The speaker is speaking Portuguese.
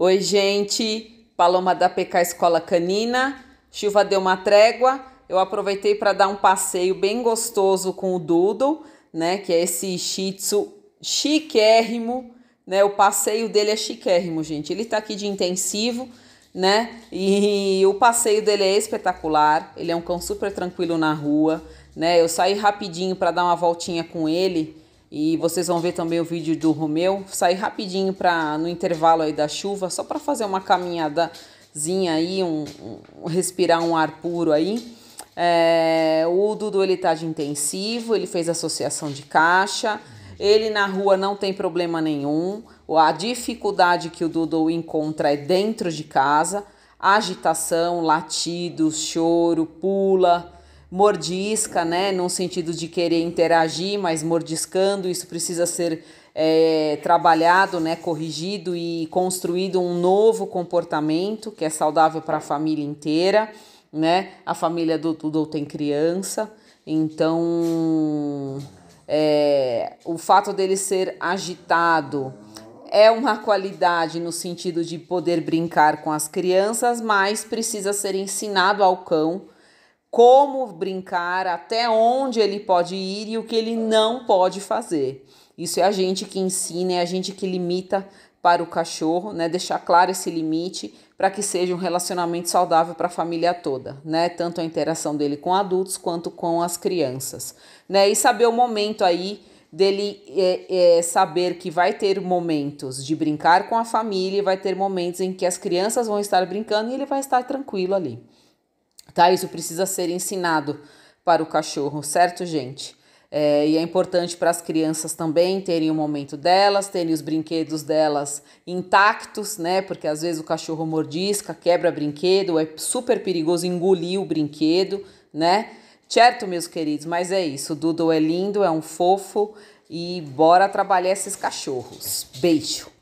Oi, gente. Paloma da PK Escola Canina. Chuva deu uma trégua. Eu aproveitei para dar um passeio bem gostoso com o Doodle, né? Que é esse Shih Tzu chiquérrimo, né? O passeio dele é chiquérrimo, gente. Ele tá aqui de intensivo, né? E o passeio dele é espetacular. Ele é um cão super tranquilo na rua, né? Eu saí rapidinho para dar uma voltinha com ele e vocês vão ver também o vídeo do Romeu. Saí rapidinho pra, no intervalo aí da chuva, só para fazer uma caminhadazinha aí, um, um, respirar um ar puro aí. É, o Dudu ele tá de intensivo, ele fez associação de caixa. Ele na rua não tem problema nenhum. A dificuldade que o Dudu encontra é dentro de casa. Agitação, latidos, choro, pula, mordisca, né, num sentido de querer interagir, mas mordiscando, isso precisa ser é, trabalhado, né, corrigido e construído um novo comportamento que é saudável para a família inteira, né? A família do Dudu tem criança, então é, o fato dele ser agitado é uma qualidade no sentido de poder brincar com as crianças, mas precisa ser ensinado ao cão como brincar, até onde ele pode ir e o que ele não pode fazer. Isso é a gente que ensina, é a gente que limita para o cachorro, né? Deixar claro esse limite para que seja um relacionamento saudável para a família toda, né? Tanto a interação dele com adultos quanto com as crianças, né? E saber o momento aí dele é, é, saber que vai ter momentos de brincar com a família, vai ter momentos em que as crianças vão estar brincando e ele vai estar tranquilo ali tá? Isso precisa ser ensinado para o cachorro, certo, gente? É, e é importante para as crianças também terem o momento delas, terem os brinquedos delas intactos, né? Porque às vezes o cachorro mordisca, quebra brinquedo, é super perigoso engolir o brinquedo, né? Certo, meus queridos? Mas é isso. O Dudu é lindo, é um fofo e bora trabalhar esses cachorros. Beijo!